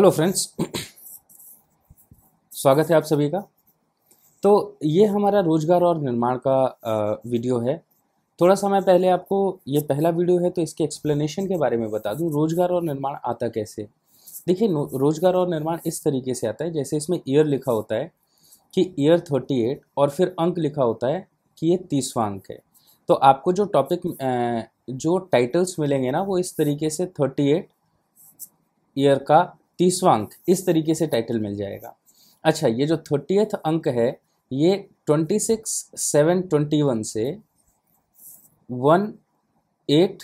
Hello friends स्वागत है आप सभी का तो ये हमारा रोजगार और निर्माण का वीडियो है थोड़ा समय पहले आपको ये पहला वीडियो है तो इसके एक्सप्लेनेशन के बारे में बता दूं रोजगार और निर्माण आता कैसे देखिए रोजगार और निर्माण इस तरीके से आता है जैसे इसमें ईयर लिखा होता है कि ईयर थर्टी एट और फिर अंक लिखा होता है कि ये तीसवा अंक है तो आपको जो टॉपिक जो टाइटल्स मिलेंगे ना वो इस तरीके से थर्टी एट ईयर का तीसवा अंक इस तरीके से टाइटल मिल जाएगा अच्छा ये जो थर्टीथ अंक है ये twenty six seven twenty one से वन एट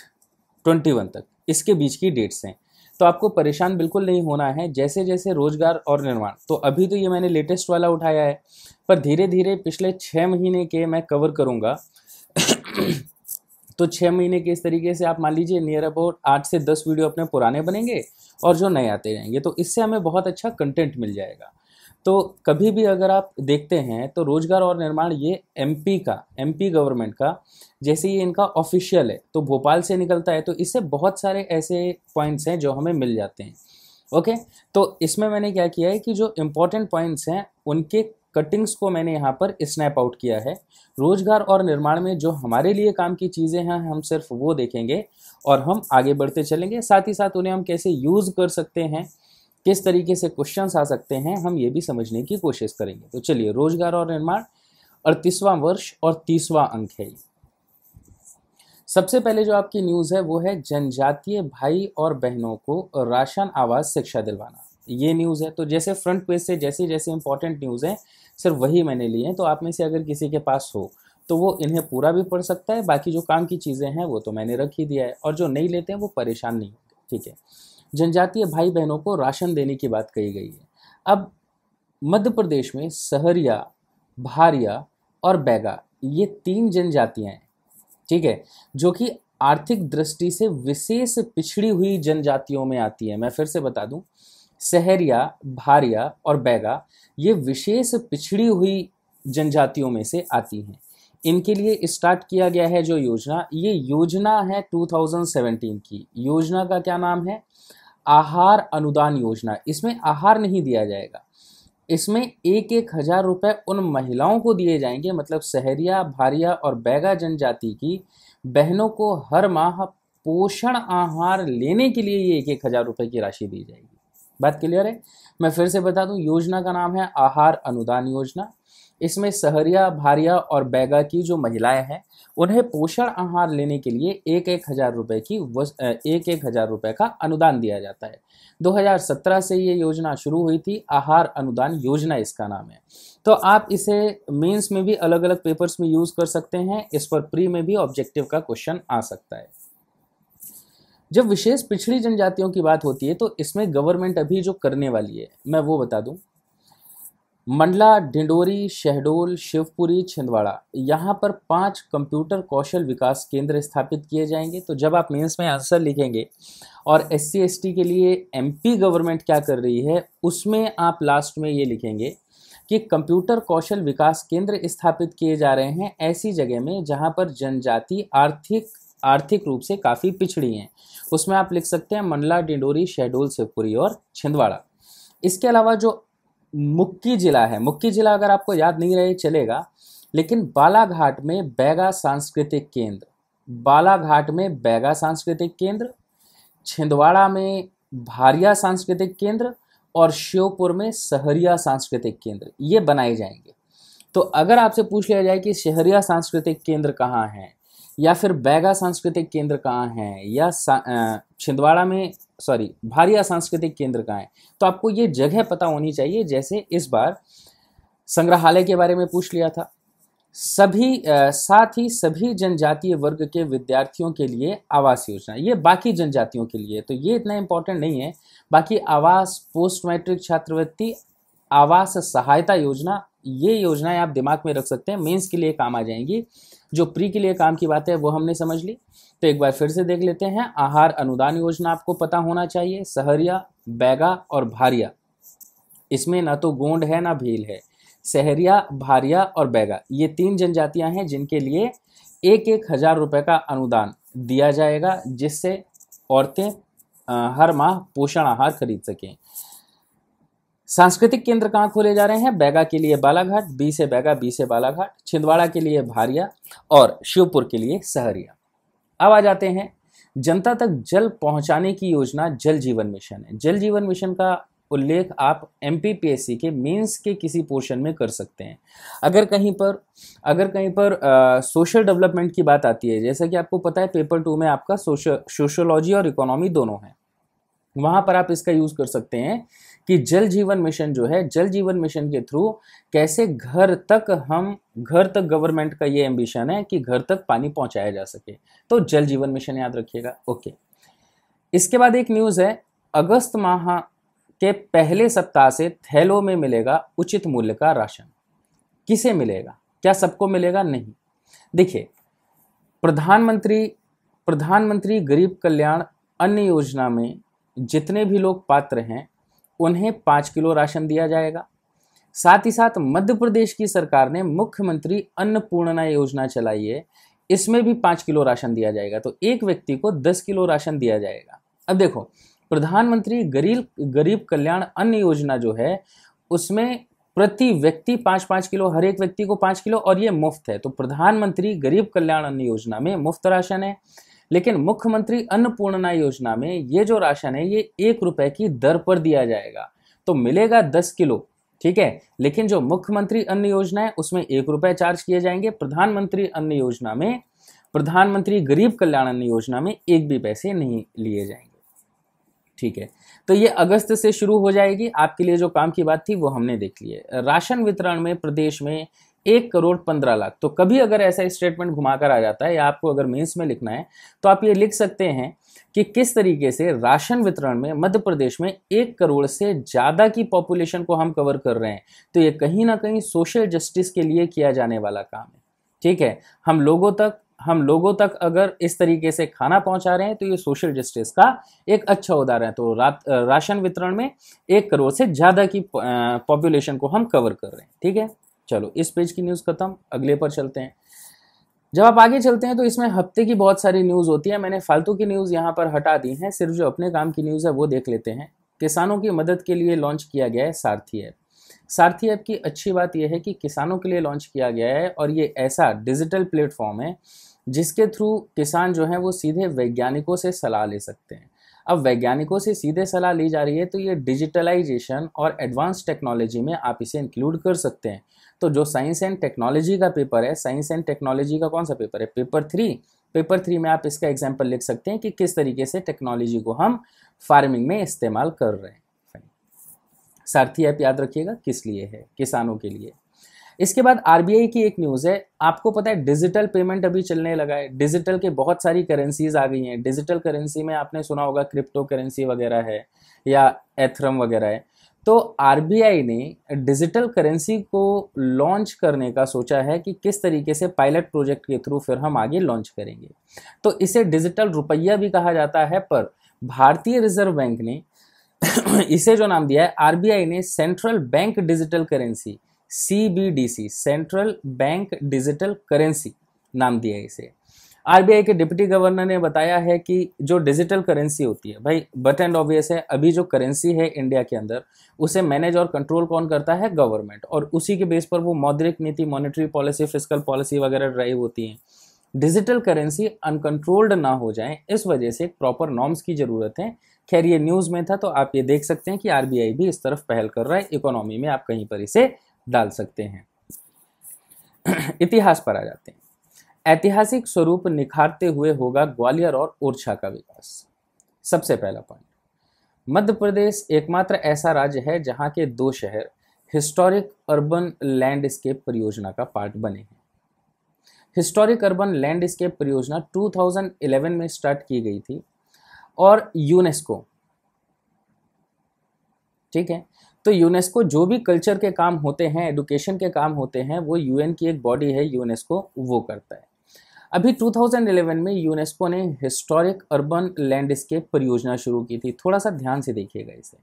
ट्वेंटी वन तक इसके बीच की डेट्स हैं तो आपको परेशान बिल्कुल नहीं होना है जैसे जैसे रोजगार और निर्माण तो अभी तो ये मैंने लेटेस्ट वाला उठाया है पर धीरे धीरे पिछले छः महीने के मैं कवर करूँगा तो छः महीने के इस तरीके से आप मान लीजिए नियर अबाउट आठ से दस वीडियो अपने पुराने बनेंगे और जो नए आते रहेंगे तो इससे हमें बहुत अच्छा कंटेंट मिल जाएगा तो कभी भी अगर आप देखते हैं तो रोजगार और निर्माण ये एमपी का एमपी गवर्नमेंट का जैसे ये इनका ऑफिशियल है तो भोपाल से निकलता है तो इससे बहुत सारे ऐसे पॉइंट्स हैं जो हमें मिल जाते हैं ओके तो इसमें मैंने क्या किया है कि जो इम्पोर्टेंट पॉइंट्स हैं उनके कटिंग्स को मैंने यहाँ पर स्नैप आउट किया है रोजगार और निर्माण में जो हमारे लिए काम की चीज़ें हैं हम सिर्फ वो देखेंगे और हम आगे बढ़ते चलेंगे साथ ही साथ उन्हें हम कैसे यूज़ कर सकते हैं किस तरीके से क्वेश्चंस आ सकते हैं हम ये भी समझने की कोशिश करेंगे तो चलिए रोजगार और निर्माण अड़तीसवां वर्ष और तीसवा अंक है सबसे पहले जो आपकी न्यूज़ है वो है जनजातीय भाई और बहनों को राशन आवास शिक्षा दिलवाना ये न्यूज़ है तो जैसे फ्रंट पेज से जैसे जैसे इंपॉर्टेंट न्यूज़ हैं सर वही मैंने लिए हैं तो आप में से अगर किसी के पास हो तो वो इन्हें पूरा भी पढ़ सकता है बाकी जो काम की चीज़ें हैं वो तो मैंने रख ही दिया है और जो नहीं लेते हैं वो परेशान नहीं ठीक है जनजातीय भाई बहनों को राशन देने की बात कही गई है अब मध्य प्रदेश में सहरिया भारिया और बैगा ये तीन जनजातियाँ हैं ठीक है जो कि आर्थिक दृष्टि से विशेष पिछड़ी हुई जनजातियों में आती है मैं फिर से बता दूं सहरिया भारिया और बैगा ये विशेष पिछड़ी हुई जनजातियों में से आती हैं इनके लिए स्टार्ट किया गया है जो योजना ये योजना है 2017 की योजना का क्या नाम है आहार अनुदान योजना इसमें आहार नहीं दिया जाएगा इसमें एक एक हज़ार रुपये उन महिलाओं को दिए जाएंगे मतलब सहरिया भारिया और बैगा जनजाति की बहनों को हर माह पोषण आहार लेने के लिए ये एक एक हज़ार रुपये की राशि दी जाएगी बात क्लियर है मैं फिर से बता दूं योजना का नाम है आहार अनुदान योजना इसमें सहरिया भारिया और बैगा की जो महिलाएं हैं उन्हें पोषण आहार लेने के लिए एक एक हज़ार रुपए की एक एक हज़ार रुपए का अनुदान दिया जाता है 2017 से ये योजना शुरू हुई थी आहार अनुदान योजना इसका नाम है तो आप इसे मेंस में भी अलग अलग पेपर्स में यूज़ कर सकते हैं इस पर प्री में भी ऑब्जेक्टिव का क्वेश्चन आ सकता है जब विशेष पिछड़ी जनजातियों की बात होती है तो इसमें गवर्नमेंट अभी जो करने वाली है मैं वो बता दूं मंडला ढिंडोरी शहडोल शिवपुरी छिंदवाड़ा यहाँ पर पांच कंप्यूटर कौशल विकास केंद्र स्थापित किए जाएंगे तो जब आप मेंस में आंसर लिखेंगे और एस सी के लिए एमपी गवर्नमेंट क्या कर रही है उसमें आप लास्ट में ये लिखेंगे कि कंप्यूटर कौशल विकास केंद्र स्थापित किए जा रहे हैं ऐसी जगह में जहाँ पर जनजाति आर्थिक आर्थिक रूप से काफ़ी पिछड़ी हैं उसमें आप लिख सकते हैं मंडला डिंडोरी शहडोल शिवपुरी और छिंदवाड़ा इसके अलावा जो मुक्की जिला है मुक्की जिला अगर आपको याद नहीं रहे चलेगा लेकिन बालाघाट में बैगा सांस्कृतिक केंद्र बालाघाट में बैगा सांस्कृतिक केंद्र छिंदवाड़ा में भारिया सांस्कृतिक केंद्र और श्योपुर में सहरिया सांस्कृतिक केंद्र ये बनाए जाएंगे तो अगर आपसे पूछ लिया जाए कि शहरिया सांस्कृतिक केंद्र कहाँ हैं या फिर बैगा सांस्कृतिक केंद्र कहाँ है या छिंदवाड़ा में सॉरी भारिया सांस्कृतिक केंद्र कहाँ है तो आपको ये जगह पता होनी चाहिए जैसे इस बार संग्रहालय के बारे में पूछ लिया था सभी आ, साथ ही सभी जनजातीय वर्ग के विद्यार्थियों के लिए आवास योजना ये बाकी जनजातियों के लिए तो ये इतना इम्पोर्टेंट नहीं है बाकी आवास पोस्ट मैट्रिक छात्रवृत्ति आवास सहायता योजना ये योजनाएं आप दिमाग में रख सकते हैं मेंस के लिए काम आ जाएंगी जो प्री के लिए काम की बात है वो हमने समझ ली तो एक बार फिर से देख लेते हैं आहार अनुदान योजना आपको पता होना चाहिए सहरिया बैगा और भारिया इसमें ना तो गोंड है ना भील है सहरिया भारिया और बैगा ये तीन जनजातियां हैं जिनके लिए एक एक हज़ार रुपये का अनुदान दिया जाएगा जिससे औरतें हर माह पोषण आहार खरीद सकें सांस्कृतिक केंद्र कहाँ खोले जा रहे हैं बैगा के लिए बालाघाट बी से बैगा बी से बालाघाट छिंदवाड़ा के लिए भारिया और शिवपुर के लिए सहरिया अब आ जाते हैं जनता तक जल पहुंचाने की योजना जल जीवन मिशन है जल जीवन मिशन का उल्लेख आप एम के मीन्स के किसी पोर्शन में कर सकते हैं अगर कहीं पर अगर कहीं पर आ, सोशल डेवलपमेंट की बात आती है जैसा कि आपको पता है पेपर टू में आपका सोशल सोशोलॉजी और इकोनॉमी दोनों है वहाँ पर आप इसका यूज़ कर सकते हैं कि जल जीवन मिशन जो है जल जीवन मिशन के थ्रू कैसे घर तक हम घर तक गवर्नमेंट का ये एम्बिशन है कि घर तक पानी पहुंचाया जा सके तो जल जीवन मिशन याद रखिएगा ओके इसके बाद एक न्यूज़ है अगस्त माह के पहले सप्ताह से थैलों में मिलेगा उचित मूल्य का राशन किसे मिलेगा क्या सबको मिलेगा नहीं देखिए प्रधानमंत्री प्रधानमंत्री गरीब कल्याण अन्य योजना में जितने भी लोग पात्र हैं उन्हें पाँच किलो राशन दिया जाएगा साथ ही साथ मध्य प्रदेश की सरकार ने मुख्यमंत्री अन्नपूर्णा योजना चलाई है इसमें भी पाँच किलो राशन दिया जाएगा तो एक व्यक्ति को दस किलो राशन दिया जाएगा अब देखो प्रधानमंत्री गरीब गरीब कल्याण अन्न योजना जो है उसमें प्रति व्यक्ति पाँच पाँच किलो हर एक व्यक्ति को पाँच किलो और ये मुफ्त है तो प्रधानमंत्री गरीब कल्याण अन्न योजना में मुफ्त राशन है लेकिन मुख्यमंत्री अन्नपूर्णा योजना में ये जो राशन है ये एक रुपए की दर पर दिया जाएगा तो मिलेगा दस किलो ठीक है लेकिन जो मुख्यमंत्री अन्न योजना है उसमें एक रुपए चार्ज किए जाएंगे प्रधानमंत्री अन्न योजना में प्रधानमंत्री गरीब कल्याण अन्न योजना में एक भी पैसे नहीं लिए जाएंगे ठीक है तो ये अगस्त से शुरू हो जाएगी आपके लिए जो काम की बात थी वो हमने देख ली है राशन वितरण में प्रदेश में एक करोड़ पंद्रह लाख तो कभी अगर ऐसा स्टेटमेंट घुमा कर आ जाता है या आपको अगर मेंस में लिखना है तो आप ये लिख सकते हैं कि किस तरीके से राशन वितरण में मध्य प्रदेश में एक करोड़ से ज़्यादा की पॉपुलेशन को हम कवर कर रहे हैं तो ये कहीं ना कहीं सोशल जस्टिस के लिए किया जाने वाला काम है ठीक है हम लोगों तक हम लोगों तक अगर इस तरीके से खाना पहुंचा रहे हैं तो ये सोशल जस्टिस का एक अच्छा उदाहरण है तो राशन वितरण में एक करोड़ से ज़्यादा की पॉपुलेशन को हम कवर कर रहे हैं ठीक है चलो इस पेज की न्यूज़ खत्म अगले पर चलते हैं जब आप आगे चलते हैं तो इसमें हफ्ते की बहुत सारी न्यूज़ होती है मैंने फालतू की न्यूज़ यहाँ पर हटा दी है सिर्फ जो अपने काम की न्यूज़ है वो देख लेते हैं किसानों की मदद के लिए लॉन्च किया गया है सारथी ऐप सारथी ऐप की अच्छी बात यह है कि किसानों के लिए लॉन्च किया गया है और ये ऐसा डिजिटल प्लेटफॉर्म है जिसके थ्रू किसान जो हैं वो सीधे वैज्ञानिकों से सलाह ले सकते हैं अब वैज्ञानिकों से सीधे सलाह ली जा रही है तो ये डिजिटलाइजेशन और एडवांस टेक्नोलॉजी में आप इसे इंक्लूड कर सकते हैं तो जो साइंस एंड टेक्नोलॉजी का पेपर है साइंस एंड टेक्नोलॉजी का कौन सा पेपर है पेपर थ्री पेपर थ्री में आप इसका एग्जाम्पल लिख सकते हैं कि किस तरीके से टेक्नोलॉजी को हम फार्मिंग में इस्तेमाल कर रहे हैं सारथी ऐप याद रखिएगा किस लिए है किसानों के लिए इसके बाद आरबीआई की एक न्यूज़ है आपको पता है डिजिटल पेमेंट अभी चलने लगा है डिजिटल के बहुत सारी करेंसीज आ गई हैं डिजिटल करेंसी में आपने सुना होगा क्रिप्टो करेंसी वगैरह है या एथरम वगैरह है तो आरबीआई ने डिजिटल करेंसी को लॉन्च करने का सोचा है कि किस तरीके से पायलट प्रोजेक्ट के थ्रू फिर हम आगे लॉन्च करेंगे तो इसे डिजिटल रुपया भी कहा जाता है पर भारतीय रिजर्व बैंक ने इसे जो नाम दिया है आरबीआई ने central bank digital currency CBDC central bank digital currency नाम दिया इसे आरबीआई के डिप्टी गवर्नर ने बताया है कि जो डिजिटल करेंसी होती है भाई बट एंड ऑब्वियस है अभी जो करेंसी है इंडिया के अंदर उसे मैनेज और कंट्रोल कौन करता है गवर्नमेंट और उसी के बेस पर वो मौद्रिक नीति मॉनेटरी पॉलिसी फिजिकल पॉलिसी वगैरह ड्राइव होती हैं डिजिटल करेंसी अनकंट्रोल्ड ना हो जाए इस वजह से प्रॉपर नॉर्म्स की ज़रूरत है खैर ये न्यूज़ में था तो आप ये देख सकते हैं कि आर भी इस तरफ पहल कर रहा है इकोनॉमी में आप कहीं पर इसे डाल सकते हैं इतिहास पर आ जाते हैं ऐतिहासिक स्वरूप निखारते हुए होगा ग्वालियर और ओरछा का विकास सबसे पहला पॉइंट मध्य प्रदेश एकमात्र ऐसा राज्य है जहां के दो शहर हिस्टोरिक अर्बन लैंडस्केप परियोजना का पार्ट बने हैं हिस्टोरिक अर्बन लैंडस्केप परियोजना 2011 में स्टार्ट की गई थी और यूनेस्को ठीक है तो यूनेस्को जो भी कल्चर के काम होते हैं एडुकेशन के काम होते हैं वो यूएन की एक बॉडी है यूनेस्को वो करता है अभी 2011 में यूनेस्को ने हिस्टोरिक अर्बन लैंडस्केप परियोजना शुरू की थी थोड़ा सा ध्यान से देखिएगा इसे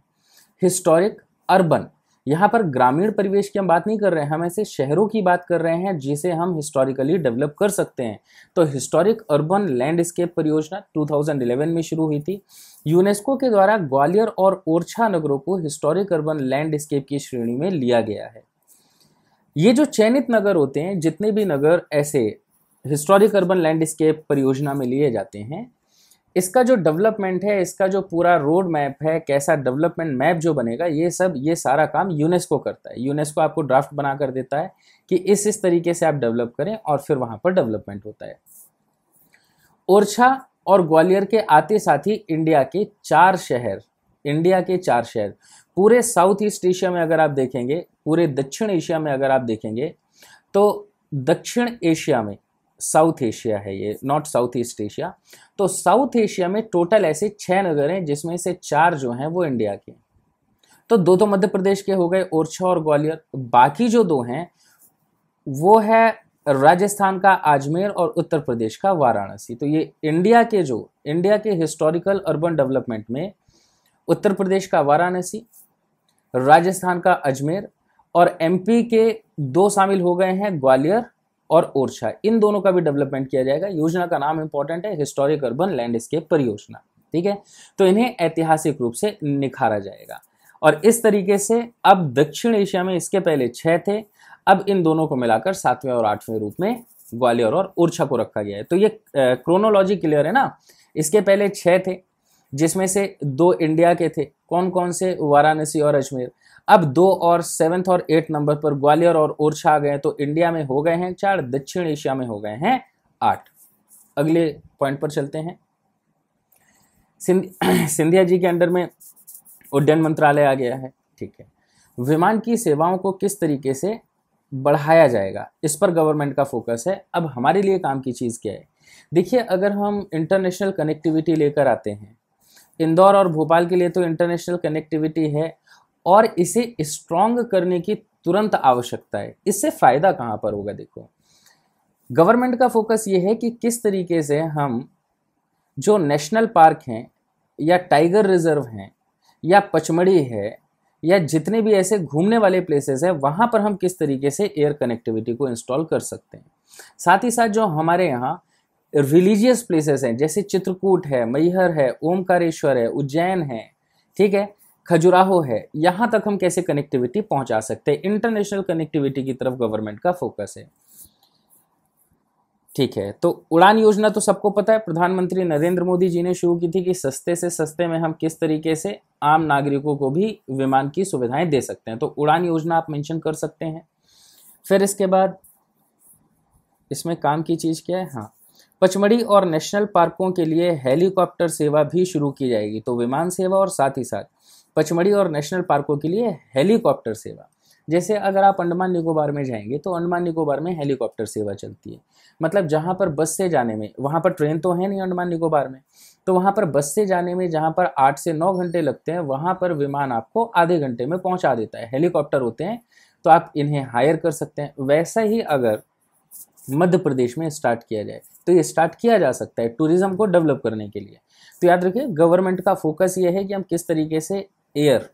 हिस्टोरिक अर्बन यहाँ पर ग्रामीण परिवेश की हम बात नहीं कर रहे हैं हम ऐसे शहरों की बात कर रहे हैं जिसे हम हिस्टोरिकली डेवलप कर सकते हैं तो हिस्टोरिक अर्बन लैंडस्केप परियोजना 2011 में शुरू हुई थी यूनेस्को के द्वारा ग्वालियर और ओरछा नगरों को हिस्टोरिक अर्बन लैंडस्केप की श्रेणी में लिया गया है ये जो चयनित नगर होते हैं जितने भी नगर ऐसे हिस्टोरिक अर्बन लैंडस्केप परियोजना में लिए जाते हैं इसका जो डेवलपमेंट है इसका जो पूरा रोड मैप है कैसा डेवलपमेंट मैप जो बनेगा ये सब ये सारा काम यूनेस्को करता है यूनेस्को आपको ड्राफ्ट बना कर देता है कि इस इस तरीके से आप डेवलप करें और फिर वहाँ पर डेवलपमेंट होता है ओरछा और ग्वालियर के आते साथ ही इंडिया के चार शहर इंडिया के चार शहर पूरे साउथ ईस्ट एशिया में अगर आप देखेंगे पूरे दक्षिण एशिया में अगर आप देखेंगे तो दक्षिण एशिया में साउथ एशिया है ये नॉट साउथ ईस्ट एशिया तो साउथ एशिया में टोटल ऐसे छः नगर हैं जिसमें से चार जो हैं वो इंडिया के तो दो तो मध्य प्रदेश के हो गए ओरछा और ग्वालियर बाकी जो दो हैं वो है राजस्थान का अजमेर और उत्तर प्रदेश का वाराणसी तो ये इंडिया के जो इंडिया के हिस्टोरिकल अर्बन डेवलपमेंट में उत्तर प्रदेश का वाराणसी राजस्थान का अजमेर और एमपी के दो शामिल हो गए हैं ग्वालियर और ओरछा इन दोनों का भी डेवलपमेंट किया जाएगा योजना का नाम इंपॉर्टेंट है हिस्टोरिक अर्बन लैंडस्केप परियोजना ठीक है तो इन्हें ऐतिहासिक रूप से निखारा जाएगा और इस तरीके से अब दक्षिण एशिया में इसके पहले छह थे अब इन दोनों को मिलाकर सातवें और आठवें रूप में ग्वालियर और ओरछा को रखा गया है तो ये क्रोनोलॉजी क्लियर है ना इसके पहले छह थे जिसमें से दो इंडिया के थे कौन कौन से वाराणसी और अजमेर अब दो और सेवन्थ और एट नंबर पर ग्वालियर और ओरछा आ गए तो इंडिया में हो गए हैं चार दक्षिण एशिया में हो गए हैं आठ अगले पॉइंट पर चलते हैं सिंधिया जी के अंडर में उड्डयन मंत्रालय आ गया है ठीक है विमान की सेवाओं को किस तरीके से बढ़ाया जाएगा इस पर गवर्नमेंट का फोकस है अब हमारे लिए काम की चीज़ क्या है देखिए अगर हम इंटरनेशनल कनेक्टिविटी लेकर आते हैं इंदौर और भोपाल के लिए तो इंटरनेशनल कनेक्टिविटी है और इसे स्ट्रॉन्ग करने की तुरंत आवश्यकता है इससे फ़ायदा कहाँ पर होगा देखो गवर्नमेंट का फोकस ये है कि किस तरीके से हम जो नेशनल पार्क हैं या टाइगर रिजर्व हैं या पचमढ़ी है या जितने भी ऐसे घूमने वाले प्लेसेस हैं वहाँ पर हम किस तरीके से एयर कनेक्टिविटी को इंस्टॉल कर सकते हैं साथ ही साथ जो हमारे यहाँ रिलीजियस प्लेसेस हैं जैसे चित्रकूट है मैहर है ओमकारेश्वर है उज्जैन है ठीक है खजुराहो है यहाँ तक हम कैसे कनेक्टिविटी पहुंचा सकते हैं इंटरनेशनल कनेक्टिविटी की तरफ गवर्नमेंट का फोकस है ठीक है तो उड़ान योजना तो सबको पता है प्रधानमंत्री नरेंद्र मोदी जी ने शुरू की थी कि सस्ते से सस्ते में हम किस तरीके से आम नागरिकों को भी विमान की सुविधाएं दे सकते हैं तो उड़ान योजना आप मेंशन कर सकते हैं फिर इसके बाद इसमें काम की चीज़ क्या है हाँ पचमढ़ी और नेशनल पार्कों के लिए हेलीकॉप्टर सेवा भी शुरू की जाएगी तो विमान सेवा और साथ ही साथ पचमढ़ी और नेशनल पार्कों के लिए हेलीकॉप्टर सेवा जैसे अगर आप अंडमान निकोबार में जाएंगे तो अंडमान निकोबार में हेलीकॉप्टर सेवा चलती है मतलब जहाँ पर बस से जाने में वहाँ पर ट्रेन तो है नहीं अंडमान निकोबार में तो वहाँ पर बस से जाने में जहाँ पर आठ से नौ घंटे लगते हैं वहाँ पर विमान आपको आधे घंटे में पहुँचा देता है हेलीकॉप्टर होते हैं तो आप इन्हें हायर कर सकते हैं वैसा ही अगर मध्य प्रदेश में स्टार्ट किया जाए तो ये स्टार्ट किया जा सकता है टूरिज़्म को डेवलप करने के लिए तो याद रखिए गवर्नमेंट का फोकस ये है कि हम किस तरीके से एयर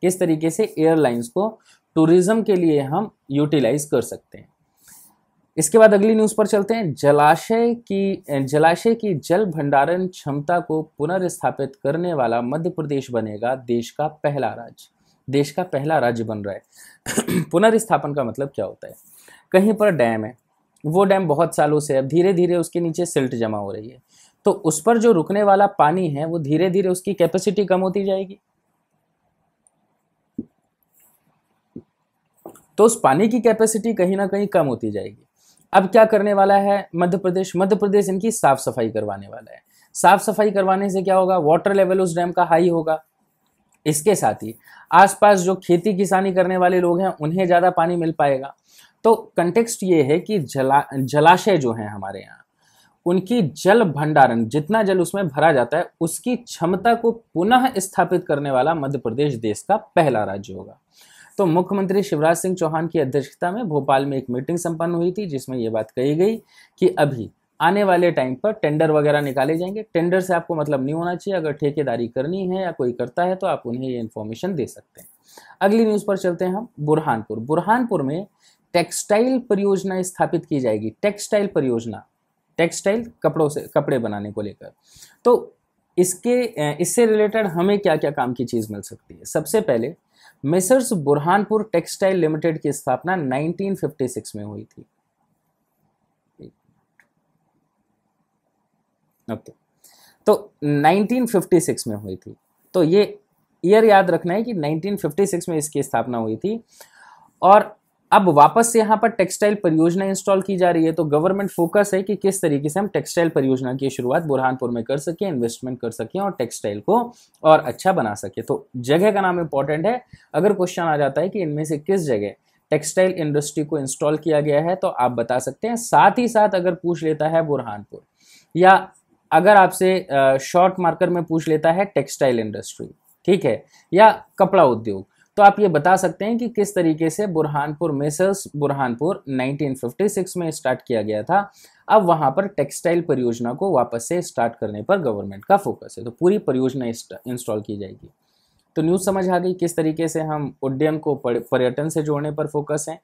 किस तरीके से एयरलाइंस को टूरिज्म के लिए हम यूटिलाइज कर सकते हैं इसके बाद अगली न्यूज़ पर चलते हैं जलाशय की जलाशय की जल भंडारण क्षमता को पुनर्स्थापित करने वाला मध्य प्रदेश बनेगा देश का पहला राज्य देश का पहला राज्य बन रहा है पुनर्स्थापन का मतलब क्या होता है कहीं पर डैम है वो डैम बहुत सालों से अब धीरे धीरे उसके नीचे सिल्ट जमा हो रही है तो उस पर जो रुकने वाला पानी है वो धीरे धीरे उसकी कैपेसिटी कम होती जाएगी तो उस पानी की कैपेसिटी कहीं ना कहीं कम होती जाएगी अब क्या करने वाला है मध्य प्रदेश मध्य प्रदेश इनकी साफ सफाई करवाने वाला है साफ सफाई करवाने से क्या होगा वाटर लेवल उस डैम का हाई होगा इसके साथ ही आसपास जो खेती किसानी करने वाले लोग हैं उन्हें ज़्यादा पानी मिल पाएगा तो कंटेक्स्ट ये है कि जला जलाशय जो हैं हमारे यहाँ उनकी जल भंडारण जितना जल उसमें भरा जाता है उसकी क्षमता को पुनः स्थापित करने वाला मध्य प्रदेश देश का पहला राज्य होगा तो मुख्यमंत्री शिवराज सिंह चौहान की अध्यक्षता में भोपाल में एक मीटिंग संपन्न हुई थी जिसमें ये बात कही गई कि अभी आने वाले टाइम पर टेंडर वगैरह निकाले जाएंगे टेंडर से आपको मतलब नहीं होना चाहिए अगर ठेकेदारी करनी है या कोई करता है तो आप उन्हें ये इन्फॉर्मेशन दे सकते हैं अगली न्यूज़ पर चलते हैं हम बुरहानपुर बुरहानपुर में टेक्सटाइल परियोजना स्थापित की जाएगी टेक्सटाइल परियोजना टेक्सटाइल कपड़ों से कपड़े बनाने को लेकर तो इसके इससे रिलेटेड हमें क्या क्या काम की चीज़ मिल सकती है सबसे पहले मिसर्स बुरहानपुर टेक्सटाइल लिमिटेड की स्थापना 1956 में हुई थी ओके तो 1956 में हुई थी तो ये ईयर याद रखना है कि 1956 में इसकी स्थापना हुई थी और अब वापस से यहाँ पर टेक्सटाइल परियोजना इंस्टॉल की जा रही है तो गवर्नमेंट फोकस है कि किस तरीके से हम टेक्सटाइल परियोजना की शुरुआत बुरहानपुर में कर सकें इन्वेस्टमेंट कर सकें और टेक्सटाइल को और अच्छा बना सके तो जगह का नाम इंपॉर्टेंट है अगर क्वेश्चन आ जाता है कि इनमें से किस जगह टेक्सटाइल इंडस्ट्री को इंस्टॉल किया गया है तो आप बता सकते हैं साथ ही साथ अगर पूछ लेता है बुरहानपुर या अगर आपसे शॉर्ट मार्कर में पूछ लेता है टेक्सटाइल इंडस्ट्री ठीक है या कपड़ा उद्योग तो आप ये बता सकते हैं कि किस तरीके से बुरहानपुर मेसर्स बुरहानपुर 1956 में स्टार्ट किया गया था अब वहाँ पर टेक्सटाइल परियोजना को वापस से स्टार्ट करने पर गवर्नमेंट का फोकस है तो पूरी परियोजना इंस्टॉल की जाएगी तो न्यूज़ समझ आ गई किस तरीके से हम उड्डयन को पर्यटन से जोड़ने पर फोकस हैं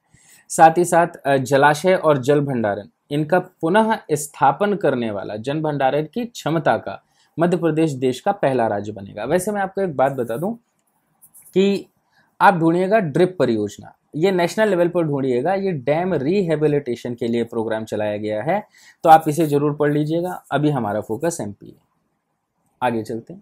साथ ही साथ जलाशय और जल भंडारण इनका पुनः स्थापन करने वाला जन भंडारण की क्षमता का मध्य प्रदेश देश का पहला राज्य बनेगा वैसे मैं आपको एक बात बता दूं कि आप ढूंढिएगा ड्रिप परियोजना ये नेशनल लेवल पर ढूंढिएगा ये डैम रिहेबिलिटेशन के लिए प्रोग्राम चलाया गया है तो आप इसे ज़रूर पढ़ लीजिएगा अभी हमारा फोकस एम है आगे चलते हैं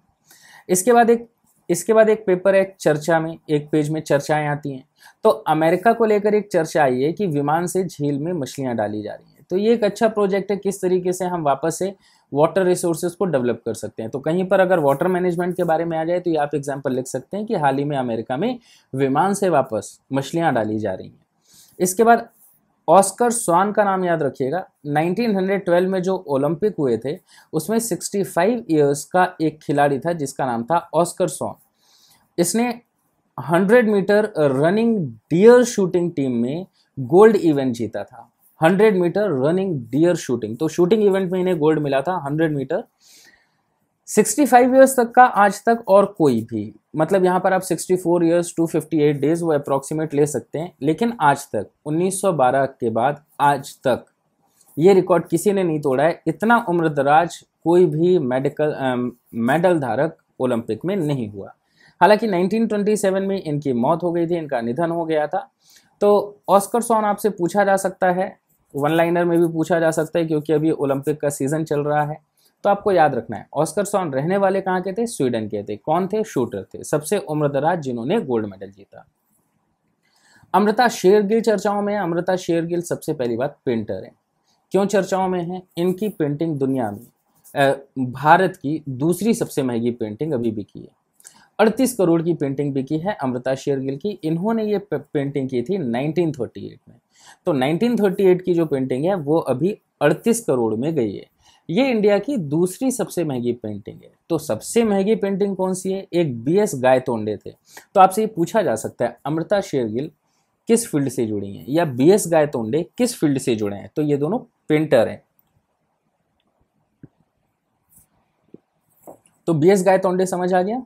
इसके बाद एक इसके बाद एक पेपर है चर्चा में एक पेज में चर्चाएं आती हैं तो अमेरिका को लेकर एक चर्चा आई है कि विमान से झील में मछलियां डाली जा रही हैं तो ये एक अच्छा प्रोजेक्ट है किस तरीके से हम वापस से वाटर रिसोर्सेज को डेवलप कर सकते हैं तो कहीं पर अगर वाटर मैनेजमेंट के बारे में आ जाए तो ये आप एग्जाम्पल लिख सकते हैं कि हाल ही में अमेरिका में विमान से वापस मछलियाँ डाली जा रही हैं इसके बाद ऑस्कर स्वान का नाम याद रखिएगा 1912 में जो ओलंपिक हुए थे उसमें 65 ईयर्स का एक खिलाड़ी था जिसका नाम था ऑस्कर स्वान इसने 100 metre running deer shooting team में गोल्ड इवेंट जीता था hundred metre running deer shooting तो शूटिंग इवेंट में इन्हें गोल्ड मिला था hundred metre sixty five years तक का आज तक और कोई भी मतलब यहाँ पर आप sixty four years two fifty eight days वो अप्रॉक्सीमेट ले सकते हैं लेकिन आज तक उन्नीस सौ बारह के बाद आज तक ये रिकॉर्ड किसी ने नहीं तोड़ा है इतना उम्र दराज कोई भी मेडिकल मेडल धारक ओलंपिक में नहीं हुआ हालांकि 1927 में इनकी मौत हो गई थी इनका निधन हो गया था तो ऑस्कर सॉन आपसे पूछा जा सकता है वन लाइनर में भी पूछा जा सकता है क्योंकि अभी ओलंपिक का सीजन चल रहा है तो आपको याद रखना है ऑस्कर सॉन रहने वाले कहाँ के थे स्वीडन के थे कौन थे शूटर थे सबसे उम्रदराज जिन्होंने गोल्ड मेडल जीता अमृता शेरगिल चर्चाओं में अमृता शेरगिल सबसे पहली बात पेंटर है क्यों चर्चाओं में है इनकी पेंटिंग दुनिया में भारत की दूसरी सबसे महंगी पेंटिंग अभी भी की है 38 करोड़ की पेंटिंग बिकी है अमृता शेरगिल की इन्होंने ये पेंटिंग की थी 1938 में तो 1938 की जो पेंटिंग है वो अभी 38 करोड़ में गई है ये इंडिया की दूसरी सबसे महंगी पेंटिंग है तो सबसे महंगी पेंटिंग कौन सी है एक बी एस गायतोंडे थे तो आपसे ये पूछा जा सकता है अमृता शेरगिल किस फील्ड से जुड़ी हैं या बी एस गायतोंडे किस फील्ड से जुड़े हैं तो ये दोनों पेंटर हैं तो बी एस गायतोंडे समझ आ गया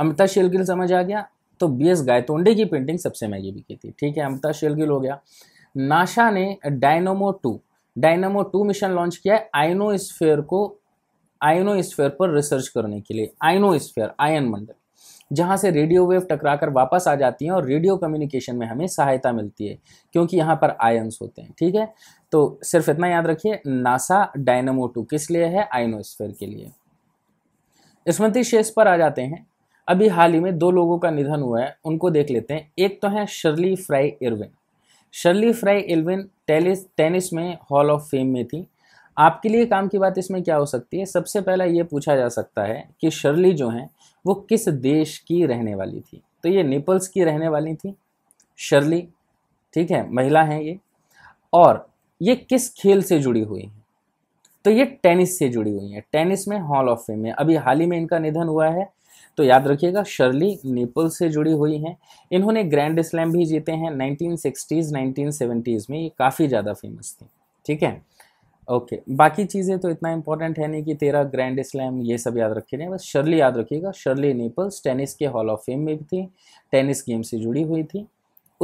अमिता शेलगिल समझ आ गया तो बी एस गायतोंडे की पेंटिंग सबसे महंगी बिकी थी ठीक है अमिता शेलगिल हो गया नाशा ने dynamo two dynamo two mission launch किया है आइनो स्फेयर को आइनो स्फेयर पर रिसर्च करने के लिए आइनो स्फेयर आयन मंडल जहाँ से रेडियो वेव टकराकर वापस आ जाती हैं और रेडियो कम्युनिकेशन में हमें सहायता मिलती है क्योंकि यहाँ पर आयन्स होते हैं ठीक है तो सिर्फ इतना याद रखिए नासा डायनामो टू किस लिए है आइनोस्फेयर के लिए स्मृति शेष पर आ जाते हैं अभी हाल ही में दो लोगों का निधन हुआ है उनको देख लेते हैं एक तो है Shirley Fry Irvin Shirley Fry Irvin tennis tennis में हॉल ऑफ फेम में थी आपके लिए काम की बात इसमें क्या हो सकती है सबसे पहला ये पूछा जा सकता है कि शर्ली जो हैं वो किस देश की रहने वाली थी तो ये नेपल्स की रहने वाली थी शर्ली ठीक है महिला हैं ये और ये किस खेल से जुड़ी हुई हैं तो ये टेनिस से जुड़ी हुई हैं टेनिस में हॉल ऑफ फेम है अभी हाल ही में इनका निधन हुआ है तो याद रखिएगा शर्ली नेपल से जुड़ी हुई हैं इन्होंने ग्रैंड स्लैम भी जीते हैं 1960s 1970s में ये काफ़ी ज़्यादा फेमस थी ठीक है ओके बाकी चीज़ें तो इतना इंपॉर्टेंट है नहीं कि तेरा ग्रैंड स्लैम ये सब याद रखिएगा बस शर्ली याद रखिएगा शर्ली नेपल्स टेनिस के हॉल ऑफ फेम में भी थी टेनिस गेम से जुड़ी हुई थी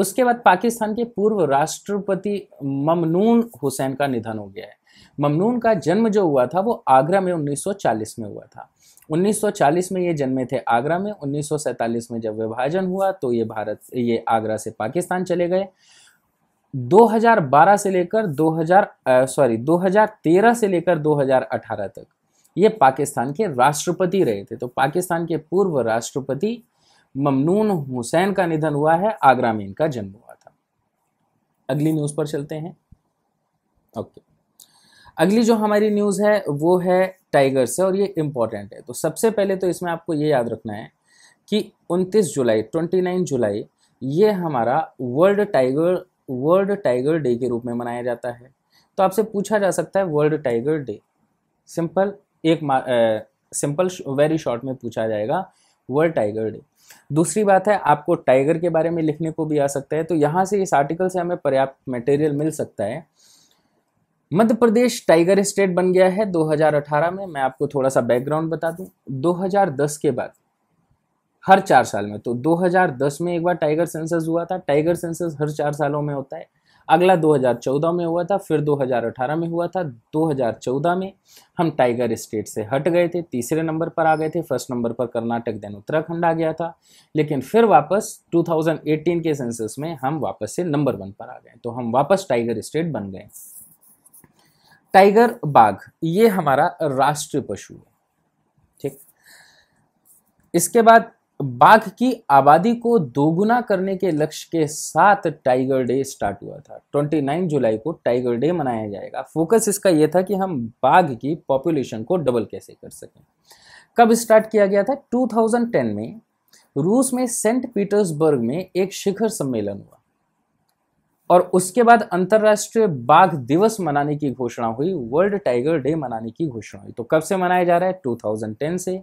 उसके बाद पाकिस्तान के पूर्व राष्ट्रपति ममनून हुसैन का निधन हो गया है ममनून का जन्म जो हुआ था वो आगरा में 1940 में हुआ था 1940 में ये जन्मे थे आगरा में 1947 में जब विभाजन हुआ तो ये भारत ये आगरा से पाकिस्तान चले गए 2012 से लेकर 2000 सॉरी 2013 से लेकर 2018 तक ये पाकिस्तान के राष्ट्रपति रहे थे तो पाकिस्तान के पूर्व राष्ट्रपति ममनून हुसैन का निधन हुआ है आगरा में इनका जन्म हुआ था अगली न्यूज़ पर चलते हैं ओके अगली जो हमारी न्यूज़ है वो है टाइगर से और ये इम्पॉर्टेंट है तो सबसे पहले तो इसमें आपको ये याद रखना है कि 29 जुलाई 29 जुलाई ये हमारा world tiger world tiger day के रूप में मनाया जाता है तो आपसे पूछा जा सकता है वर्ल्ड टाइगर डे सिंपल एक सिंपल वेरी शॉर्ट में पूछा जाएगा वर्ल्ड टाइगर डे दूसरी बात है आपको टाइगर के बारे में लिखने को भी आ सकता है तो यहाँ से इस आर्टिकल से हमें पर्याप्त मटेरियल मिल सकता है मध्य प्रदेश टाइगर स्टेट बन गया है 2018 में मैं आपको थोड़ा सा बैकग्राउंड बता दूं 2010 के बाद हर चार साल में तो 2010 में एक बार टाइगर सेंसस हुआ था टाइगर सेंसस हर चार सालों में होता है अगला 2014 में हुआ था फिर 2018 में हुआ था 2014 में हम टाइगर स्टेट से हट गए थे तीसरे नंबर पर आ गए थे फर्स्ट नंबर पर कर्नाटक देन उत्तराखंड आ गया था लेकिन फिर वापस 2018 के सेंसस में हम वापस से नंबर वन पर आ गए तो हम वापस टाइगर स्टेट बन गए टाइगर बाघ ये हमारा राष्ट्रीय पशु है ठीक इसके बाद बाघ की आबादी को दोगुना करने के लक्ष्य के साथ टाइगर डे स्टार्ट हुआ था 29 जुलाई को टाइगर डे मनाया जाएगा फोकस इसका यह था कि हम बाघ की पॉपुलेशन को डबल कैसे कर सकें कब स्टार्ट किया गया था 2010 में रूस में सेंट पीटर्सबर्ग में एक शिखर सम्मेलन हुआ और उसके बाद अंतर्राष्ट्रीय बाघ दिवस मनाने की घोषणा हुई वर्ल्ड टाइगर डे मनाने की घोषणा हुई तो कब से मनाया जा रहा है 2010 से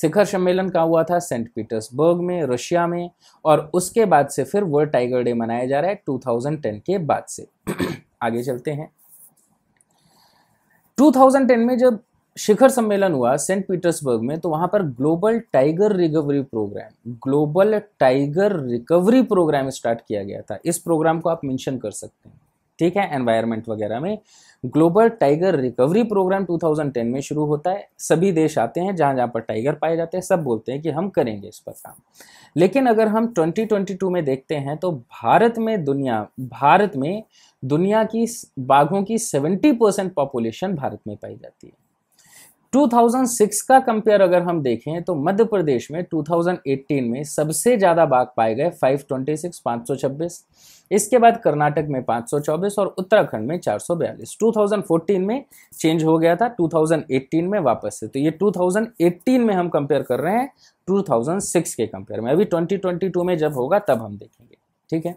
शिखर सम्मेलन का हुआ था सेंट पीटर्सबर्ग में रशिया में और उसके बाद से फिर वर्ल्ड टाइगर डे मनाया जा रहा है 2010 के बाद से आगे चलते हैं 2010 में जब शिखर सम्मेलन हुआ सेंट पीटर्सबर्ग में तो वहाँ पर global tiger recovery program global tiger recovery program start किया गया था इस प्रोग्राम को आप मेंशन कर सकते हैं ठीक है एनवायरमेंट वगैरह में ग्लोबल टाइगर रिकवरी प्रोग्राम 2010 में शुरू होता है सभी देश आते हैं जहाँ जहाँ पर टाइगर पाए जाते हैं सब बोलते हैं कि हम करेंगे इस पर काम लेकिन अगर हम 2022 में देखते हैं तो भारत में दुनिया भारत में दुनिया की बाघों की 70 परसेंट पॉपुलेशन भारत में पाई जाती है 2006 का कंपेयर अगर हम देखें तो मध्य प्रदेश में 2018 में सबसे ज़्यादा बाघ पाए गए 526, 526, इसके बाद कर्नाटक में 524 और उत्तराखंड में 442। 2014 में चेंज हो गया था 2018 में वापस से तो ये 2018 में हम कंपेयर कर रहे हैं 2006 के कंपेयर में अभी 2022 में जब होगा तब हम देखेंगे ठीक है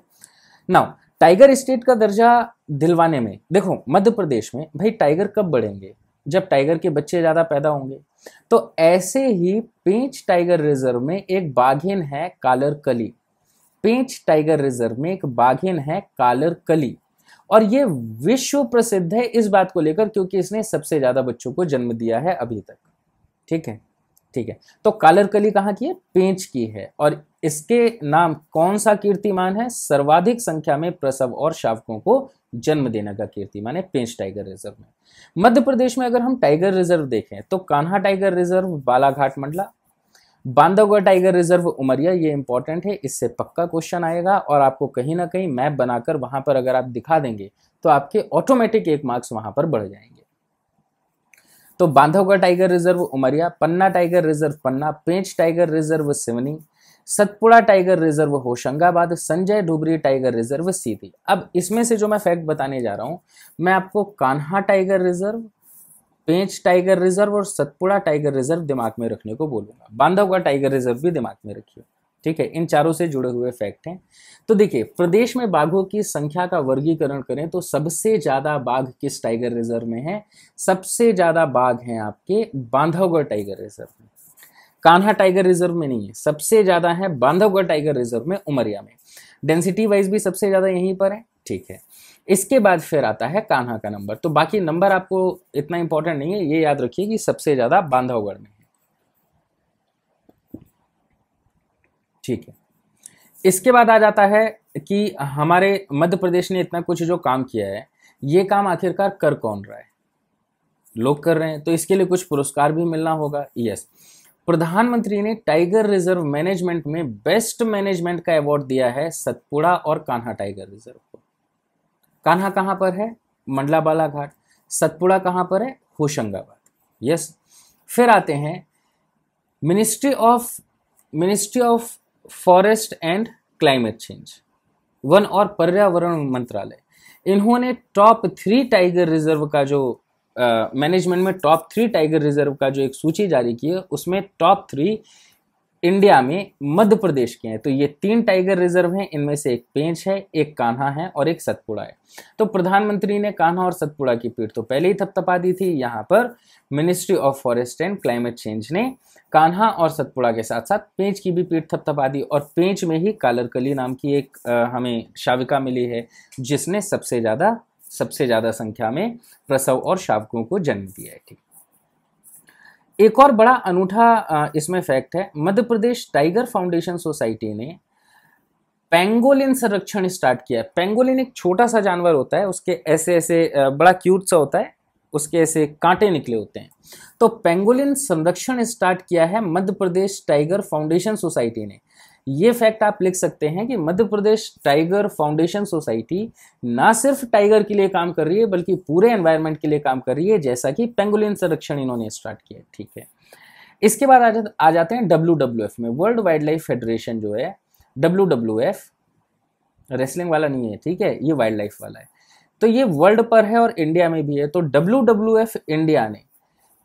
नाउ टाइगर स्टेट का दर्जा दिलवाने में देखो मध्य प्रदेश में भाई टाइगर कब बढ़ेंगे जब टाइगर के बच्चे ज़्यादा पैदा होंगे तो ऐसे ही पेंच टाइगर रिजर्व में एक बाघिन है कालर कली पेंच टाइगर रिजर्व में एक बाघिन है कालर कली और ये विश्व प्रसिद्ध है इस बात को लेकर क्योंकि इसने सबसे ज़्यादा बच्चों को जन्म दिया है अभी तक ठीक है ठीक है तो कालर कली कहाँ की है पेंच की है और इसके नाम कौन सा कीर्तिमान है सर्वाधिक संख्या में प्रसव और शावकों को जन्म देना का कीर्ति माने पेंच टाइगर रिजर्व में मध्य प्रदेश में अगर हम टाइगर रिजर्व देखें तो Kanha tiger reserve Balaghat Mandla Bandhavgarh tiger reserve Umaria ये इंपॉर्टेंट है इससे पक्का क्वेश्चन आएगा और आपको कहीं ना कहीं मैप बनाकर वहां पर अगर आप दिखा देंगे तो आपके ऑटोमेटिक एक मार्क्स वहां पर बढ़ जाएंगे तो Bandhavgarh tiger reserve Umaria Panna tiger reserve Panna Pench tiger reserve Seoni Satpura tiger reserve Hoshangabad Sanjay Dubri tiger reserve Sidhi अब इसमें से जो मैं फैक्ट बताने जा रहा हूँ मैं आपको Kanha tiger reserve Pench tiger reserve और सतपुड़ा टाइगर रिजर्व दिमाग में रखने को बोलूंगा बांधवगढ़ टाइगर रिजर्व भी दिमाग में रखिए ठीक है इन चारों से जुड़े हुए फैक्ट हैं तो देखिए प्रदेश में बाघों की संख्या का वर्गीकरण करें तो सबसे ज़्यादा बाघ किस टाइगर रिजर्व में है सबसे ज़्यादा बाघ हैं आपके बांधवगढ़ टाइगर रिजर्व में कान्हा टाइगर रिजर्व में नहीं है सबसे ज़्यादा है बांधवगढ़ टाइगर रिजर्व में उमरिया में डेंसिटी वाइज भी सबसे ज़्यादा यहीं पर है ठीक है इसके बाद फिर आता है कान्हा का नंबर तो बाकी नंबर आपको इतना इंपॉर्टेंट नहीं है ये याद रखिए कि सबसे ज़्यादा बांधवगढ़ में है ठीक है इसके बाद आ जाता है कि हमारे मध्य प्रदेश ने इतना कुछ जो काम किया है ये काम आखिरकार कर कौन रहा है लोग कर रहे हैं तो इसके लिए कुछ पुरस्कार भी मिलना होगा यस प्रधानमंत्री ने टाइगर रिजर्व मैनेजमेंट में बेस्ट मैनेजमेंट का अवार्ड दिया है सतपुड़ा और कान्हा टाइगर रिजर्व को कान्हा कहां पर है मंडला बालाघाट सतपुड़ा कहां पर है होशंगाबाद यस फिर आते हैं ministry of ministry of forest and climate change वन और पर्यावरण मंत्रालय इन्होंने टॉप थ्री टाइगर रिजर्व का जो मैनेजमेंट में टॉप थ्री टाइगर रिजर्व का जो एक सूची जारी की है उसमें टॉप थ्री इंडिया में मध्य प्रदेश के हैं तो ये तीन टाइगर रिजर्व हैं इनमें से एक पेंच है एक कान्हा है और एक सतपुड़ा है तो प्रधानमंत्री ने कान्हा और सतपुड़ा की पीठ तो पहले ही थपथपा दी थी यहाँ पर ministry of forest and climate change ने कान्हा और सतपुड़ा के साथ साथ पेंच की भी पीठ थपथपा दी और पेंच में ही कालरकली नाम की एक आ, हमें शाविका मिली है जिसने सबसे ज़्यादा सबसे ज़्यादा संख्या में प्रसव और शावकों को जन्म दिया है ठीक एक और बड़ा अनूठा इसमें फैक्ट है Madhya Pradesh tiger foundation society ने पेंगोलिन संरक्षण स्टार्ट किया है पेंगोलिन एक छोटा सा जानवर होता है उसके ऐसे ऐसे बड़ा क्यूट सा होता है उसके ऐसे कांटे निकले होते हैं तो पेंगोलिन संरक्षण स्टार्ट किया है Madhya Pradesh tiger foundation society ने ये फैक्ट आप लिख सकते हैं कि Madhya Pradesh tiger foundation society ना सिर्फ टाइगर के लिए काम कर रही है बल्कि पूरे एनवायरनमेंट के लिए काम कर रही है जैसा कि पेंगुलिन संरक्षण इन्होंने स्टार्ट किया ठीक है इसके बाद आ, जा, आ जाते हैं डब्ल्यू डब्ल्यू एफ में वर्ल्ड वाइल्ड लाइफ फेडरेशन जो है डब्ल्यू डब्ल्यू एफ रेसलिंग वाला नहीं है ठीक है ये वाइल्ड लाइफ वाला है तो ये वर्ल्ड पर है और इंडिया में भी है तो डब्ल्यू डब्ल्यू एफ इंडिया ने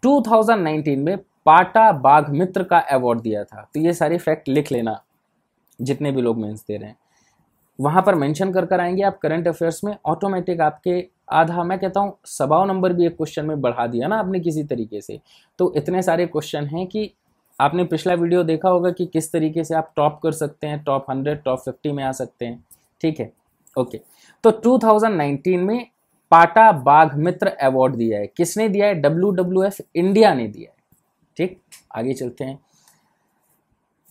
2019 में पाटा बाघ मित्र का अवार्ड दिया था तो ये सारी फैक्ट लिख लेना जितने भी लोग मेंस दे रहे हैं वहाँ पर मेंशन कर कर आएंगे आप करंट अफेयर्स में ऑटोमेटिक आपके आधा मैं कहता हूँ सवाओ नंबर भी एक क्वेश्चन में बढ़ा दिया ना आपने किसी तरीके से तो इतने सारे क्वेश्चन हैं कि आपने पिछला वीडियो देखा होगा कि किस तरीके से आप टॉप कर सकते हैं टॉप हंड्रेड टॉप फिफ्टी में आ सकते हैं ठीक है ओके तो टू में पाटा बाघ मित्र अवार्ड दिया है किसने दिया है डब्ल्यू इंडिया ने दिया है ठीक आगे चलते हैं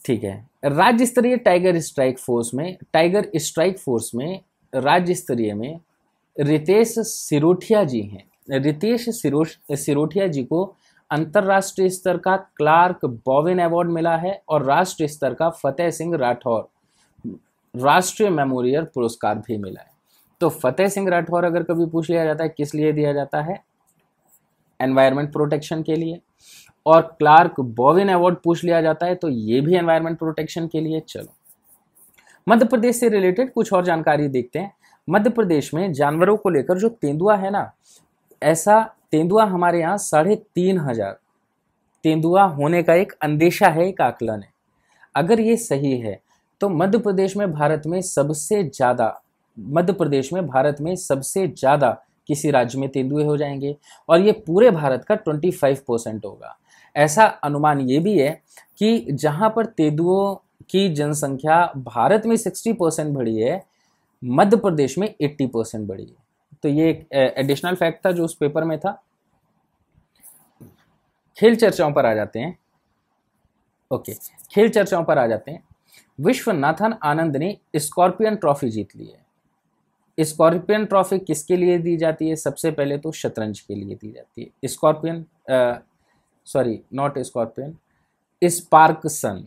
ठीक है राज्य स्तरीय टाइगर स्ट्राइक फोर्स में टाइगर स्ट्राइक फोर्स में राज्य स्तरीय में रितेश सिरोठिया जी हैं रितेश सिरोठिया जी को अंतर्राष्ट्रीय स्तर का क्लार्क बॉविन अवार्ड मिला है और राष्ट्रीय स्तर का फतेह सिंह राठौर राष्ट्रीय मेमोरियल पुरस्कार भी मिला है तो फतेह सिंह राठौर अगर कभी पूछ लिया जाता है किस लिए दिया जाता है एनवायरनमेंट प्रोटेक्शन के लिए और क्लार्क बॉविन अवार्ड पूछ लिया जाता है तो ये भी एनवायरनमेंट प्रोटेक्शन के लिए चलो मध्य प्रदेश से रिलेटेड कुछ और जानकारी देखते हैं मध्य प्रदेश में जानवरों को लेकर जो तेंदुआ है ना ऐसा तेंदुआ हमारे यहाँ साढ़े तीन हजार तेंदुआ होने का एक अंदेशा है एक आकलन है अगर ये सही है तो मध्य प्रदेश में भारत में सबसे ज़्यादा मध्य प्रदेश में भारत में सबसे ज़्यादा किसी राज्य में तेंदुए हो जाएंगे और ये पूरे भारत का 25 परसेंट होगा ऐसा अनुमान ये भी है कि जहाँ पर तेंदुओं की जनसंख्या भारत में 60 परसेंट बढ़ी है मध्य प्रदेश में 80 परसेंट बढ़ी है तो ये एक एडिशनल फैक्ट था जो उस पेपर में था खेल चर्चाओं पर आ जाते हैं ओके खेल चर्चाओं पर आ जाते हैं विश्वनाथन आनंद ने स्कॉर्पियन ट्रॉफी जीत ली है स्कॉर्पियन ट्रॉफी किसके लिए दी जाती है सबसे पहले तो शतरंज के लिए दी जाती है स्कॉर्पियन सॉरी नॉट स्कॉर्पियन स्पार्कसन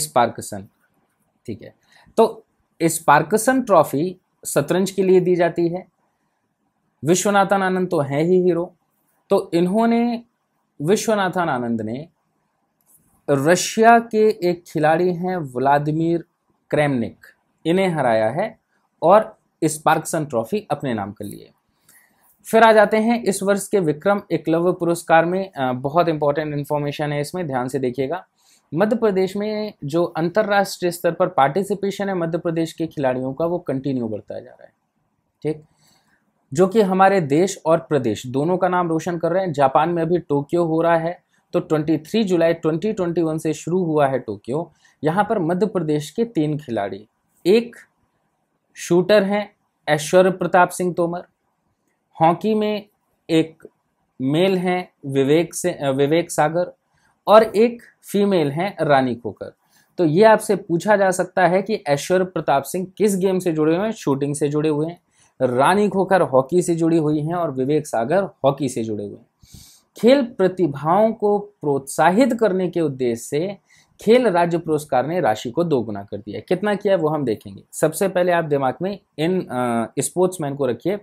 स्पार्कसन ठीक है तो स्पार्कसन ट्रॉफी शतरंज के लिए दी जाती है विश्वनाथन आनंद तो है ही हीरो तो इन्होंने विश्वनाथन आनंद ने रशिया के एक खिलाड़ी हैं व्लादिमीर क्रेमनिक इन्हें हराया है और स्पार्कसन ट्रॉफी अपने नाम कर लिए फिर आ जाते हैं इस वर्ष के विक्रम एकलव्य पुरस्कार में बहुत इंपॉर्टेंट इन्फॉर्मेशन है इसमें ध्यान से देखिएगा मध्य प्रदेश में जो अंतर्राष्ट्रीय स्तर पर पार्टिसिपेशन है मध्य प्रदेश के खिलाड़ियों का वो कंटिन्यू बढ़ता जा रहा है ठीक जो कि हमारे देश और प्रदेश दोनों का नाम रोशन कर रहे हैं जापान में अभी टोक्यो हो रहा है तो 23 जुलाई 2021 से शुरू हुआ है टोक्यो यहाँ पर मध्य प्रदेश के तीन खिलाड़ी एक शूटर हैं ऐश्वर्य प्रताप सिंह तोमर हॉकी में एक मेल हैं विवेक से विवेक सागर और एक फीमेल हैं रानी खोकर तो ये आपसे पूछा जा सकता है कि ऐश्वर्य प्रताप सिंह किस गेम से जुड़े हुए हैं शूटिंग से जुड़े हुए हैं रानी खोकर हॉकी से जुड़ी हुई हैं और विवेक सागर हॉकी से जुड़े हुए हैं खेल प्रतिभाओं को प्रोत्साहित करने के उद्देश्य से खेल राज्य पुरस्कार ने राशि को दोगुना कर दिया कितना किया है वो हम देखेंगे सबसे पहले आप दिमाग में इन स्पोर्ट्समैन को रखिए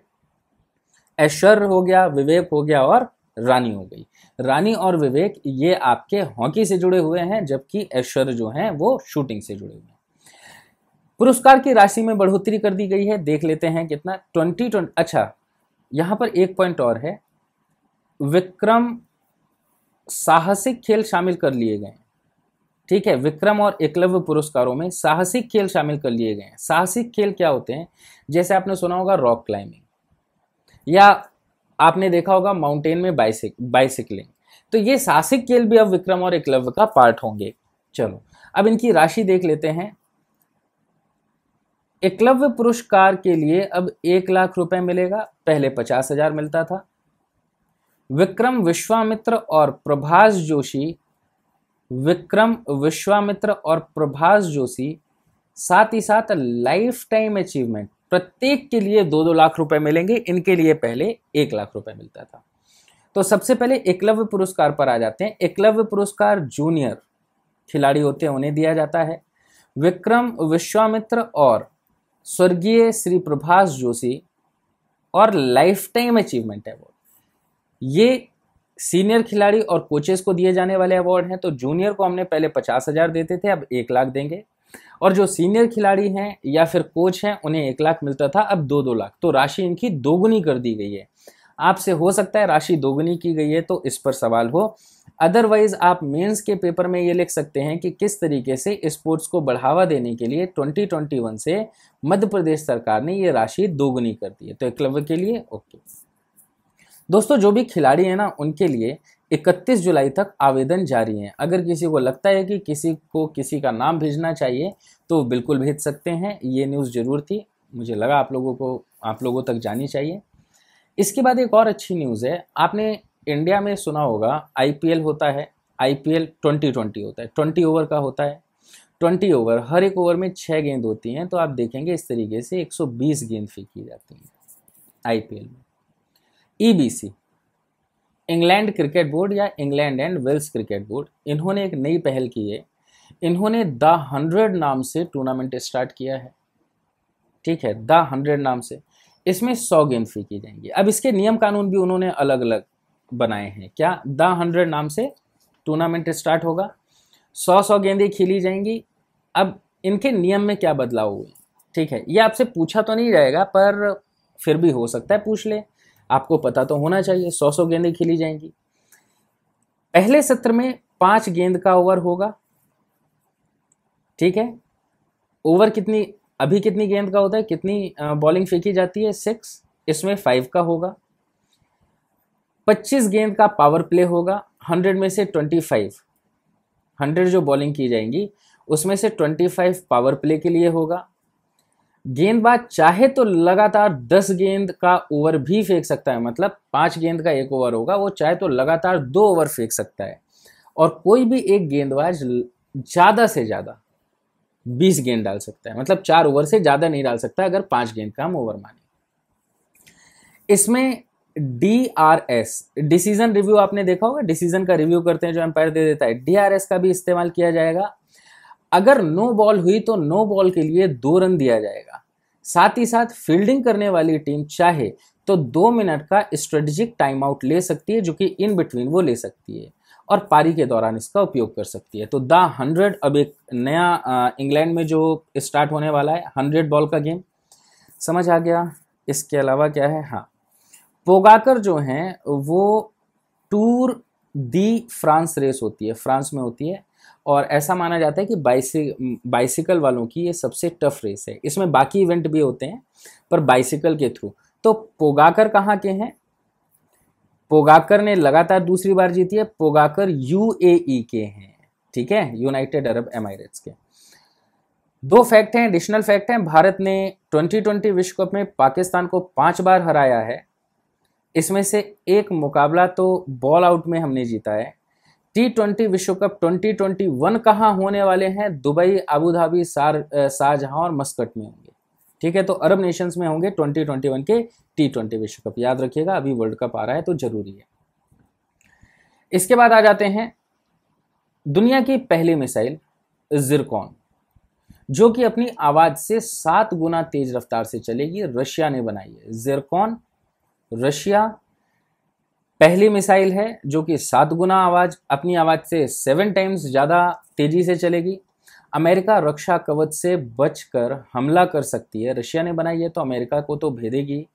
ऐश्वर्य हो गया विवेक हो गया और रानी हो गई रानी और विवेक ये आपके हॉकी से जुड़े हुए हैं जबकि ऐश्वर्य जो है वो शूटिंग से जुड़े हुए हैं पुरस्कार की राशि में बढ़ोतरी कर दी गई है देख लेते हैं कितना ट्वेंटी ट्वेंटी अच्छा यहां पर एक पॉइंट और है विक्रम साहसिक खेल शामिल कर लिए गए ठीक है विक्रम और एकलव्य पुरस्कारों में साहसिक खेल शामिल कर लिए गए हैं साहसिक खेल क्या होते हैं जैसे आपने सुना होगा रॉक क्लाइंबिंग या आपने देखा होगा माउंटेन में बाइसिक बाइसिकलिंग तो ये साहसिक खेल भी अब विक्रम और एकलव्य का पार्ट होंगे चलो अब इनकी राशि देख लेते हैं एकलव्य पुरस्कार के लिए अब एक लाख रुपए मिलेगा पहले पचास हजार मिलता था विक्रम विश्वामित्र और प्रभास जोशी विक्रम विश्वामित्र और प्रभास जोशी साथ ही साथ लाइफ टाइम अचीवमेंट प्रत्येक के लिए दो दो लाख रुपए मिलेंगे इनके लिए पहले एक लाख रुपए मिलता था तो सबसे पहले एकलव्य पुरस्कार पर आ जाते हैं एकलव्य पुरस्कार जूनियर खिलाड़ी होते हैं उन्हें दिया जाता है विक्रम विश्वामित्र और स्वर्गीय श्री प्रभास जोशी और लाइफ टाइम अचीवमेंट है वो ये सीनियर खिलाड़ी और कोचेस को दिए जाने वाले अवार्ड हैं तो जूनियर को हमने पहले पचास हज़ार देते थे अब एक लाख देंगे और जो सीनियर खिलाड़ी हैं या फिर कोच हैं उन्हें एक लाख मिलता था अब दो दो लाख तो राशि इनकी दोगुनी कर दी गई है आपसे हो सकता है राशि दोगुनी की गई है तो इस पर सवाल हो अदरवाइज आप मेंस के पेपर में ये लिख सकते हैं कि किस तरीके से स्पोर्ट्स को बढ़ावा देने के लिए 2021 से मध्य प्रदेश सरकार ने ये राशि दोगुनी कर दी है तो एकलव्य के लिए ओके दोस्तों जो भी खिलाड़ी हैं ना उनके लिए 31 जुलाई तक आवेदन जारी हैं अगर किसी को लगता है कि किसी को किसी का नाम भेजना चाहिए तो बिल्कुल भेज सकते हैं ये न्यूज़ ज़रूर थी मुझे लगा आप लोगों को आप लोगों तक जानी चाहिए इसके बाद एक और अच्छी न्यूज़ है आपने इंडिया में सुना होगा आई होता है ट्वेंटी ट्वेंटी होता है ट्वेंटी ओवर का होता है ट्वेंटी ओवर हर एक ओवर में छः गेंद होती हैं तो आप देखेंगे इस तरीके से बीस गेंद फेंकी जाती हैं एल में ईबीसी इंग्लैंड क्रिकेट बोर्ड या England and Wales cricket board इन्होंने एक नई पहल की है इन्होंने द हंड्रेड नाम से टूर्नामेंट स्टार्ट किया है ठीक है द हंड्रेड नाम से इसमें सौ गेंद फी की जाएंगी अब इसके नियम कानून भी उन्होंने अलग अलग बनाए हैं क्या द हंड्रेड नाम से टूर्नामेंट स्टार्ट होगा सौ सौ गेंदें खेली जाएंगी अब इनके नियम में क्या बदलाव हुए ठीक है ये आपसे पूछा तो नहीं जाएगा पर फिर भी हो सकता है पूछ ले आपको पता तो होना चाहिए सौ सौ गेंदें खेली जाएंगी पहले सत्र में पांच गेंद का ओवर होगा ठीक है ओवर कितनी अभी कितनी गेंद का होता है कितनी बॉलिंग फेंकी जाती है सिक्स इसमें फाइव का होगा पच्चीस गेंद का पावर प्ले होगा हंड्रेड में से ट्वेंटी फाइव हंड्रेड जो बॉलिंग की जाएंगी उसमें से ट्वेंटी फाइव पावर प्ले के लिए होगा गेंदबाज चाहे तो लगातार 10 गेंद का ओवर भी फेंक सकता है मतलब पांच गेंद का एक ओवर होगा वो चाहे तो लगातार दो ओवर फेंक सकता है और कोई भी एक गेंदबाज ज़्यादा से ज़्यादा बीस गेंद डाल सकता है मतलब चार ओवर से ज़्यादा नहीं डाल सकता अगर पांच गेंद का हम ओवर माने इसमें D R S decision review आपने देखा होगा डिसीजन का रिव्यू करते हैं जो एम्पायर दे देता है डी आर एस का भी इस्तेमाल किया जाएगा अगर नो बॉल हुई तो नो बॉल के लिए दो रन दिया जाएगा साथ ही साथ फील्डिंग करने वाली टीम चाहे तो दो मिनट का स्ट्रेटेजिक टाइम आउट ले सकती है जो कि इन बिटवीन वो ले सकती है और पारी के दौरान इसका उपयोग कर सकती है तो द हंड्रेड अब एक नया इंग्लैंड में जो स्टार्ट होने वाला है हंड्रेड बॉल का गेम समझ आ गया इसके अलावा क्या है हाँ पोगाकर जो हैं वो टूर दी फ्रांस रेस होती है फ्रांस में होती है और ऐसा माना जाता है कि बाइसी बाइसिकल वालों की ये सबसे टफ रेस है इसमें बाकी इवेंट भी होते हैं पर बाइसिकल के थ्रू तो पोगाकर कहाँ के हैं पोगाकर ने लगातार दूसरी बार जीती है पोगाकर यू के हैं ठीक है यूनाइटेड अरब एमिरेट्स के दो फैक्ट हैं एडिशनल फैक्ट हैं भारत ने 2020 विश्व कप में पाकिस्तान को पांच बार हराया है इसमें से एक मुकाबला तो बॉल आउट में हमने जीता है टी ट्वेंटी विश्व कप 2021 कहाँ होने वाले हैं दुबई अबूधाबी सार शाहजहां और मस्कट में होंगे ठीक है तो अरब नेशंस में होंगे 2021 के टी ट्वेंटी विश्व कप याद रखिएगा अभी वर्ल्ड कप आ रहा है तो जरूरी है इसके बाद आ जाते हैं दुनिया की पहली मिसाइल जिरकॉन जो कि अपनी आवाज से सात गुना तेज रफ्तार से चलेगी रशिया ने बनाई है जिरकॉन रशिया पहली मिसाइल है जो कि सात गुना आवाज़ अपनी आवाज़ से सेवन टाइम्स ज़्यादा तेज़ी से चलेगी अमेरिका रक्षा कवच से बचकर हमला कर सकती है रशिया ने बनाई है तो अमेरिका को तो भेदेगी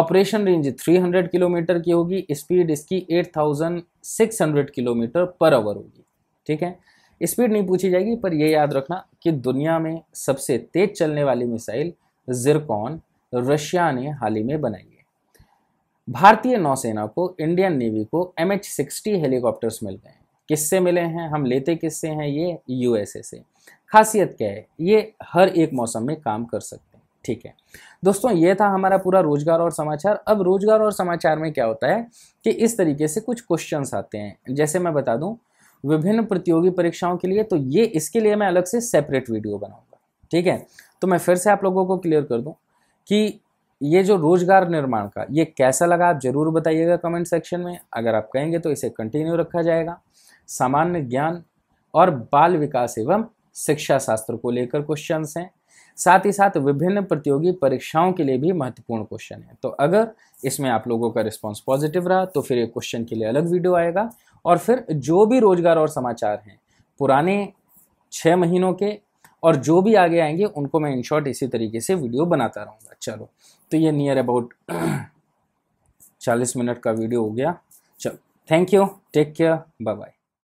ऑपरेशन रेंज 300 किलोमीटर की होगी स्पीड इसकी 8600 किलोमीटर पर आवर होगी ठीक है स्पीड नहीं पूछी जाएगी पर यह याद रखना कि दुनिया में सबसे तेज चलने वाली मिसाइल जिरकॉन रशिया ने हाल ही में बनाई भारतीय नौसेना को इंडियन नेवी को एम एच सिक्सटी हेलीकॉप्टर्स मिल गए हैं किससे मिले हैं हम लेते किससे हैं ये यूएसए से खासियत क्या है ये हर एक मौसम में काम कर सकते हैं ठीक है दोस्तों ये था हमारा पूरा रोजगार और समाचार अब रोजगार और समाचार में क्या होता है कि इस तरीके से कुछ क्वेश्चंस आते हैं जैसे मैं बता दूं विभिन्न प्रतियोगी परीक्षाओं के लिए तो ये इसके लिए मैं अलग से सेपरेट वीडियो बनाऊंगा ठीक है तो मैं फिर से आप लोगों को क्लियर कर दूं कि ये जो रोजगार निर्माण का ये कैसा लगा आप जरूर बताइएगा कमेंट सेक्शन में अगर आप कहेंगे तो इसे कंटिन्यू रखा जाएगा सामान्य ज्ञान और बाल विकास एवं शिक्षा शास्त्र को लेकर क्वेश्चन हैं साथ ही साथ विभिन्न प्रतियोगी परीक्षाओं के लिए भी महत्वपूर्ण क्वेश्चन है तो अगर इसमें आप लोगों का रिस्पॉन्स पॉजिटिव रहा तो फिर ये क्वेश्चन के लिए अलग वीडियो आएगा और फिर जो भी रोजगार और समाचार हैं पुराने छः महीनों के और जो भी आगे आएंगे उनको मैं इन शॉर्ट इसी तरीके से वीडियो बनाता रहूँगा चलो तो ये नियर अबाउट चालीस मिनट का वीडियो हो गया चल thank you take care bye bye